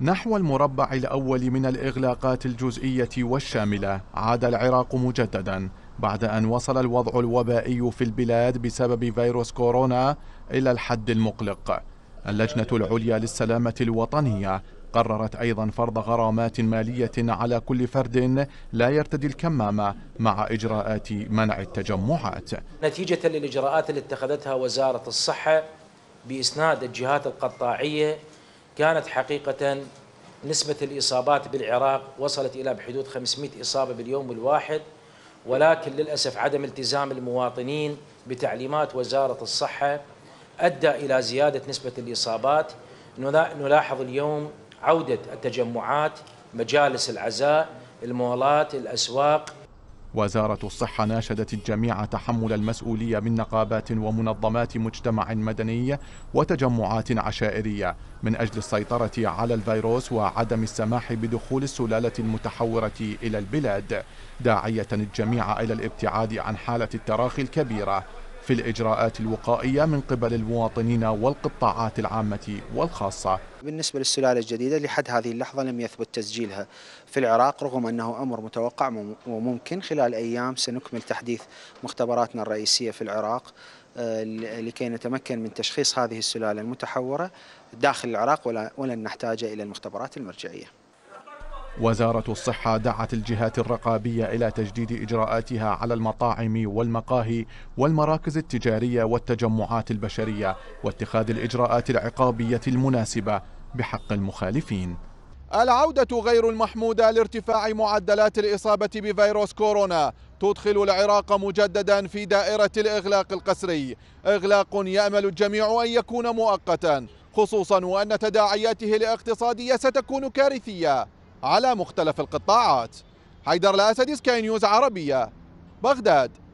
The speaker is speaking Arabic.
نحو المربع الأول من الإغلاقات الجزئية والشاملة عاد العراق مجددا بعد أن وصل الوضع الوبائي في البلاد بسبب فيروس كورونا إلى الحد المقلق اللجنة العليا للسلامة الوطنية قررت أيضا فرض غرامات مالية على كل فرد لا يرتدي الكمامة مع إجراءات منع التجمعات نتيجة للإجراءات التي اتخذتها وزارة الصحة بإسناد الجهات القطاعية كانت حقيقة نسبة الإصابات بالعراق وصلت إلى بحدود 500 إصابة باليوم الواحد ولكن للأسف عدم التزام المواطنين بتعليمات وزارة الصحة أدى إلى زيادة نسبة الإصابات نلاحظ اليوم عودة التجمعات مجالس العزاء المولات الأسواق وزارة الصحة ناشدت الجميع تحمل المسؤولية من نقابات ومنظمات مجتمع مدني وتجمعات عشائرية من أجل السيطرة على الفيروس وعدم السماح بدخول السلالة المتحورة إلى البلاد داعية الجميع إلى الابتعاد عن حالة التراخي الكبيرة في الإجراءات الوقائية من قبل المواطنين والقطاعات العامة والخاصة بالنسبة للسلالة الجديدة لحد هذه اللحظة لم يثبت تسجيلها في العراق رغم أنه أمر متوقع وممكن خلال أيام سنكمل تحديث مختبراتنا الرئيسية في العراق آه، لكي نتمكن من تشخيص هذه السلالة المتحورة داخل العراق ولن نحتاج إلى المختبرات المرجعية وزارة الصحة دعت الجهات الرقابية إلى تجديد إجراءاتها على المطاعم والمقاهي والمراكز التجارية والتجمعات البشرية واتخاذ الإجراءات العقابية المناسبة بحق المخالفين العودة غير المحمودة لارتفاع معدلات الإصابة بفيروس كورونا تدخل العراق مجددا في دائرة الإغلاق القسري إغلاق يأمل الجميع أن يكون مؤقتا خصوصا وأن تداعياته الاقتصادية ستكون كارثية على مختلف القطاعات حيدر الأسدي سكاي نيوز عربية بغداد